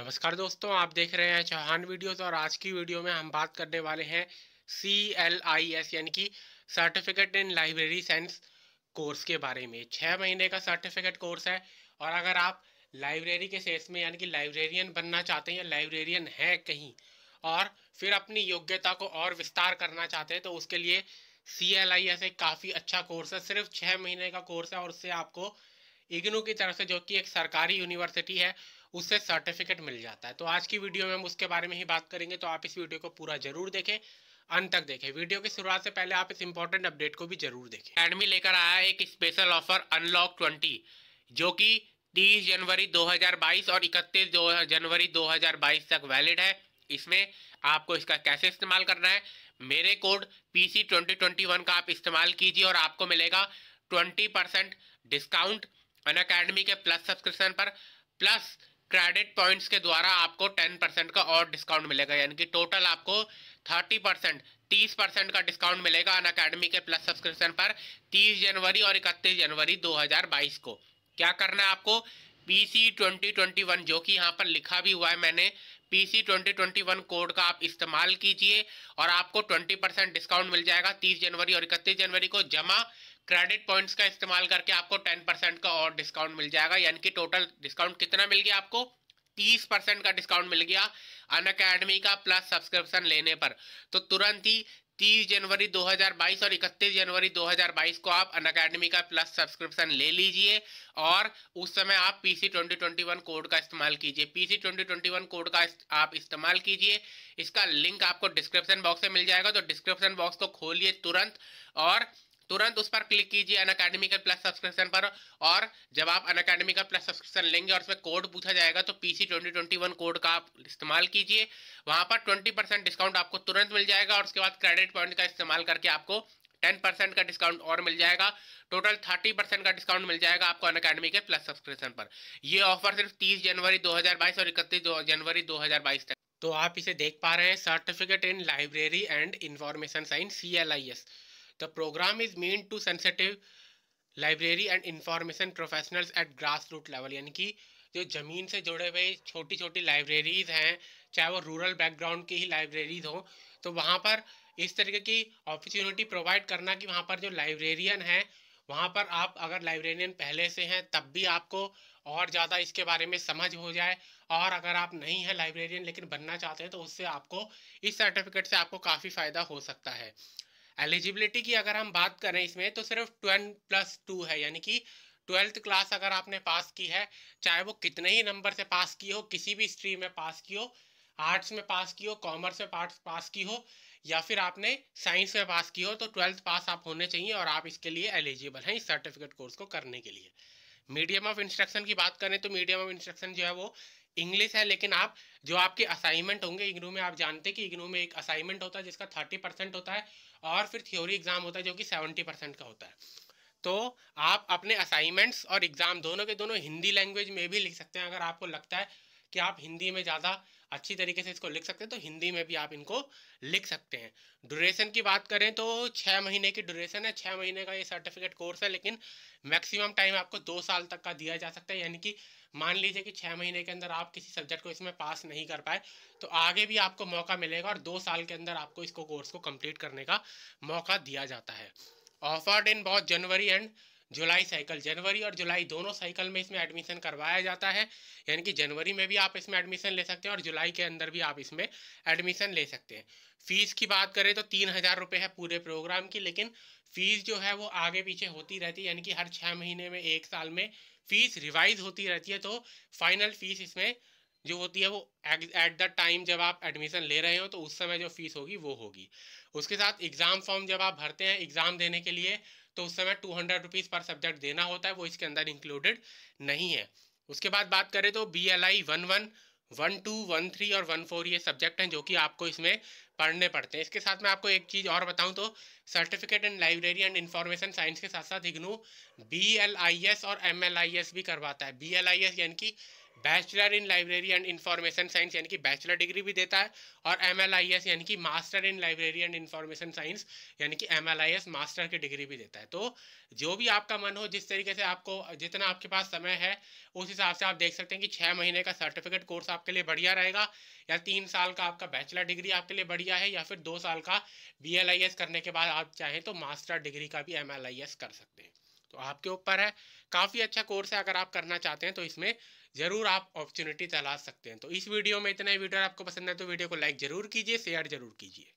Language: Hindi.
नमस्कार दोस्तों आप देख रहे हैं चौहान वीडियोस और आज की वीडियो में हम बात करने वाले हैं सी एल आई एस यानी कि certificate in library science course के बारे में छः महीने का सर्टिफिकेट कोर्स है और अगर आप लाइब्रेरी के सेस में यानी कि लाइब्रेरियन बनना चाहते हैं या लाइब्रेरियन हैं कहीं और फिर अपनी योग्यता को और विस्तार करना चाहते हैं तो उसके लिए सी एल आई एस एक काफ़ी अच्छा कोर्स है सिर्फ छः महीने का कोर्स है और उससे आपको इग्नू की तरफ से जो कि एक सरकारी यूनिवर्सिटी है उससे सर्टिफिकेट मिल जाता है तो आज की वीडियो में हम उसके बारे में ही बात करेंगे तो आप इस वीडियो को पूरा जरूर देखें अंत तक देखें वीडियो की शुरुआत से पहले आप इस इंपॉर्टेंट अपडेट को भी जरूर देखें अकेडमी लेकर आया एक स्पेशल ऑफर अनलॉक ट्वेंटी जो कि तीस जनवरी 2022 और इकतीस जनवरी 2022 तक वैलिड है इसमें आपको इसका कैसे इस्तेमाल करना है मेरे code P C twenty twenty one का आप इस्तेमाल कीजिए और आपको मिलेगा twenty percent discount Unacademy के प्लस सब्सक्रिप्शन पर प्लस क्रेडिट पॉइंट्स के द्वारा आपको टेन परसेंट का और डिस्काउंट मिलेगा यानी कि टोटल आपको थर्टी परसेंट तीस परसेंट का डिस्काउंट मिलेगा अन अकेडमी के प्लस सब्सक्रिप्शन पर तीस जनवरी और इकतीस जनवरी दो हजार बाईस को क्या करना है आपको पीसी ट्वेंटी ट्वेंटी वन जो कि यहाँ पर लिखा भी हुआ है मैंने पीसी 2021 कोड का आप इस्तेमाल कीजिए और आपको 20 परसेंट डिस्काउंट मिल जाएगा 30 जनवरी और इकतीस जनवरी को जमा क्रेडिट पॉइंट्स का इस्तेमाल करके आपको टेन परसेंट का और डिस्काउंट मिल जाएगा यानी कि टोटल डिस्काउंट कितना मिल गया आपको तीस परसेंट का डिस्काउंट मिल गया अन अकेडमी का प्लस सब्सक्रिप्शन लेने पर तो तुरंत ही 30 जनवरी 2022 और 31 जनवरी 2022 को आप अन अकेडमी का प्लस सब्सक्रिप्शन ले लीजिए और उस समय आप पीसी वन कोड का इस्तेमाल कीजिए पीसी वन कोड का आप इस्तेमाल कीजिए इसका लिंक आपको डिस्क्रिप्शन बॉक्स में मिल जाएगा तो डिस्क्रिप्शन बॉक्स को खोलिए तुरंत और तुरंत उस पर क्लिक कीजिए अन का प्लस सब्सक्रिप्शन पर और जब आप अन अकेडमी का प्लस सब्सक्रिप्शन लेंगे और उसमें कोड पूछा जाएगा तो PC twenty twenty one code का आप इस्तेमाल कीजिए वहां पर ट्वेंटी परसेंट डिस्काउंट आपको तुरंत मिल जाएगा और उसके बाद क्रेडिट पॉइंट का इस्तेमाल करके आपको टेन परसेंट का डिस्काउंट और मिल जाएगा टोटल थर्टी परसेंट का डिस्काउंट मिल जाएगा आपको अन अकेडमी के प्लस सब्सक्रिप्शन पर यह ऑफर सिर्फ तीस जनवरी 2022 और इकतीस जनवरी 2022 तक तो आप इसे देख पा रहे हैं certificate in library and information science C L I S The program is meant to sensitive library and information professionals at grass root level यानी कि जो ज़मीन से जुड़े हुए छोटी छोटी लाइब्रेरीज़ हैं चाहे वो रूरल बैकग्राउंड की ही लाइब्रेरीज हो तो वहाँ पर इस तरीके की अपॉर्चुनिटी प्रोवाइड करना कि वहाँ पर जो लाइब्रेरियन है वहाँ पर आप अगर लाइब्रेरियन पहले से हैं तब भी आपको और ज़्यादा इसके बारे में समझ हो जाए और अगर आप नहीं हैं लाइब्रेरियन लेकिन बनना चाहते हैं तो उससे आपको इस सर्टिफिकेट से आपको काफ़ी फ़ायदा हो सकता है एलिजिबिलिटी की अगर हम बात करें इसमें तो सिर्फ ट्वेल्व प्लस टू है यानी कि ट्वेल्थ क्लास अगर आपने पास की है चाहे वो कितने ही नंबर से पास की हो किसी भी स्ट्रीम में पास की हो आर्ट्स में पास की हो कॉमर्स में पार्ट पास की हो या फिर आपने साइंस में पास की हो तो ट्वेल्थ पास आप होने चाहिए और आप इसके लिए एलिजिबल हैं इस सर्टिफिकेट कोर्स को करने के लिए मीडियम ऑफ इंस्ट्रक्शन की बात करें तो मीडियम ऑफ इंस्ट्रक्शन जो है वो इंग्लिश है लेकिन आप जो आपके असाइनमेंट होंगे इग्नू में आप जानते कि इग्नू में एक असाइनमेंट होता है जिसका थर्टी परसेंट होता है और फिर थ्योरी एग्जाम होता है जो कि सेवेंटी परसेंट का होता है तो आप अपने असाइनमेंट्स और एग्ज़ाम दोनों के दोनों हिंदी लैंग्वेज में भी लिख सकते हैं अगर आपको लगता है कि आप हिंदी में ज़्यादा अच्छी तरीके से इसको लिख सकते हैं तो हिंदी में भी आप इनको लिख सकते हैं ड्यूरेशन की बात करें तो छः महीने की ड्यूरेशन है छः महीने का ये सर्टिफिकेट कोर्स है लेकिन मैक्सिमम टाइम आपको दो साल तक का दिया जा सकता है यानी कि मान लीजिए कि छः महीने के अंदर आप किसी सब्जेक्ट को इसमें पास नहीं कर पाए तो आगे भी आपको मौका मिलेगा और दो साल के अंदर आपको इसको कोर्स को कम्प्लीट करने का मौका दिया जाता है ऑफर्ड इन बहुत जनवरी एंड जुलाई साइकिल जनवरी और जुलाई दोनों साइकिल में इसमें एडमिशन करवाया जाता है यानी कि जनवरी में भी आप इसमें एडमिशन ले सकते हैं और जुलाई के अंदर भी आप इसमें एडमिशन ले सकते हैं फीस की बात करें तो तीन हज़ार रुपये है पूरे प्रोग्राम की लेकिन फीस जो है वो आगे पीछे होती रहती है यानी कि हर छः महीने में एक साल में फीस रिवाइज होती रहती है तो फाइनल फीस इसमें जो होती है वो एट द टाइम जब आप एडमिशन ले रहे हो तो उस समय जो फीस होगी वो होगी उसके साथ एग्ज़ाम फॉर्म जब आप भरते हैं एग्ज़ाम देने के लिए तो उस समय टू हंड्रेड रुपीज़ पर सब्जेक्ट देना होता है वो इसके अंदर इंक्लूडेड नहीं है उसके बाद बात करें तो B L I one one one two one three और वन फोर ये सब्जेक्ट हैं जो कि आपको इसमें पढ़ने पड़ते हैं इसके साथ मैं आपको एक चीज़ और बताऊं तो certificate in library and information science के साथ साथ IGNOU B L I S और एम एल आई एस भी करवाता है बी एल आई एस यानी कि bachelor in library and information science यानी कि बैचलर डिग्री भी देता है और एम यानी कि master in library and information science यानी कि एम मास्टर की डिग्री भी देता है तो जो भी आपका मन हो जिस तरीके से आपको जितना आपके पास समय है उस हिसाब से आप देख सकते हैं कि छः महीने का सर्टिफिकेट कोर्स आपके लिए बढ़िया रहेगा या तीन साल का आपका बैचलर डिग्री आपके लिए बढ़िया है या फिर दो साल का बी करने के बाद आप चाहें तो मास्टर डिग्री का भी एम कर सकते हैं तो आपके ऊपर है काफ़ी अच्छा कोर्स है अगर आप करना चाहते हैं तो इसमें जरूर आप अपॉर्चुनिटी तलाश सकते हैं तो इस वीडियो में इतना ही वीडियो आपको पसंद है तो वीडियो को लाइक जरूर कीजिए शेयर जरूर कीजिए